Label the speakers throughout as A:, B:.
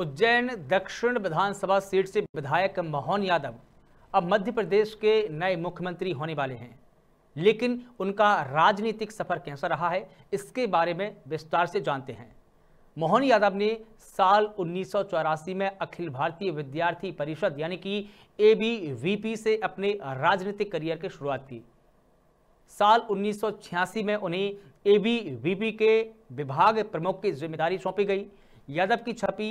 A: उज्जैन दक्षिण विधानसभा सीट से विधायक मोहन यादव अब मध्य प्रदेश के नए मुख्यमंत्री होने वाले हैं लेकिन उनका राजनीतिक सफर कैसा रहा है इसके बारे में विस्तार से जानते हैं मोहन यादव ने साल उन्नीस में अखिल भारतीय विद्यार्थी परिषद यानी कि ए से अपने राजनीतिक करियर की शुरुआत की साल उन्नीस में उन्हें ए के विभाग प्रमुख की जिम्मेदारी सौंपी गई यादव की छपी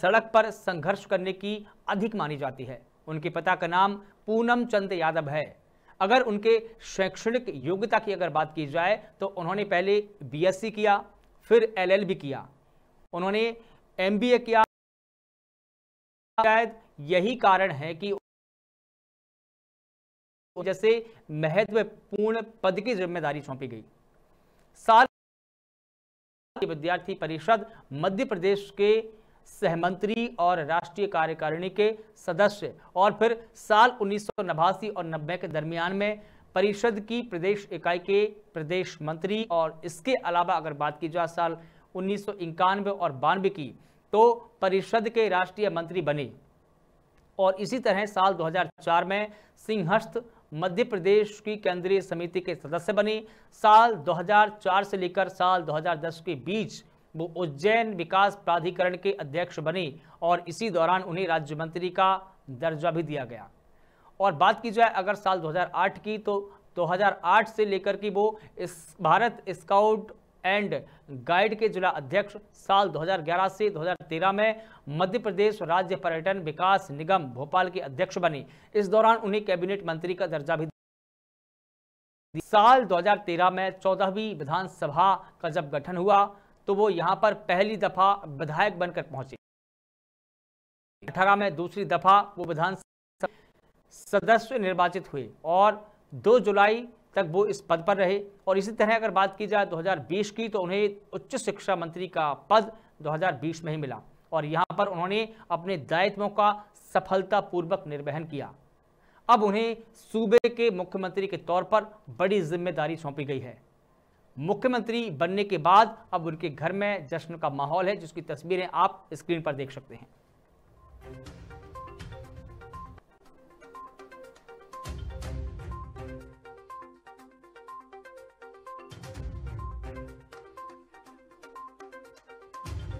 A: सड़क पर संघर्ष करने की अधिक मानी जाती है उनके पिता का नाम पूनम चंद यादव है अगर उनके शैक्षणिक योग्यता की अगर बात की जाए तो उन्होंने पहले बीएससी किया फिर एलएलबी किया उन्होंने एमबीए किया शायद यही कारण है कि जैसे महत्वपूर्ण पद की जिम्मेदारी सौंपी गई साल विद्यार्थी परिषद मध्य प्रदेश के सहमंत्री और राष्ट्रीय कार्यकारिणी के सदस्य और फिर साल उन्नीस और नब्बे के दरमियान में परिषद की प्रदेश इकाई के प्रदेश मंत्री और इसके अलावा अगर बात की जाए साल उन्नीस और बानवे की तो परिषद के राष्ट्रीय मंत्री बने और इसी तरह साल 2004 में सिंहस्थ मध्य प्रदेश की केंद्रीय समिति के सदस्य बने साल 2004 से लेकर साल 2010 के बीच वो उज्जैन विकास प्राधिकरण के अध्यक्ष बने और इसी दौरान उन्हें राज्य मंत्री का दर्जा भी दिया गया और बात की जाए अगर साल 2008 की तो 2008 से लेकर की वो इस भारत स्काउट एंड गाइड के जिला अध्यक्ष साल 2011 से 2013 में मध्य प्रदेश राज्य पर्यटन विकास निगम भोपाल के अध्यक्ष बने इस दौरान उन्हें कैबिनेट मंत्री का दर्जा भी साल 2013 में चौदहवीं विधानसभा का जब गठन हुआ तो वो यहां पर पहली दफा विधायक बनकर पहुंचे अठारह में दूसरी दफा वो विधानसभा सदस्य निर्वाचित हुए और 2 जुलाई तक वो इस पद पर रहे और इसी तरह अगर बात की जाए 2020 की तो उन्हें उच्च शिक्षा मंत्री का पद 2020 में ही मिला और यहाँ पर उन्होंने अपने दायित्वों का सफलतापूर्वक निर्वहन किया अब उन्हें सूबे के मुख्यमंत्री के तौर पर बड़ी जिम्मेदारी सौंपी गई है मुख्यमंत्री बनने के बाद अब उनके घर में जश्न का माहौल है जिसकी तस्वीरें आप स्क्रीन पर देख सकते हैं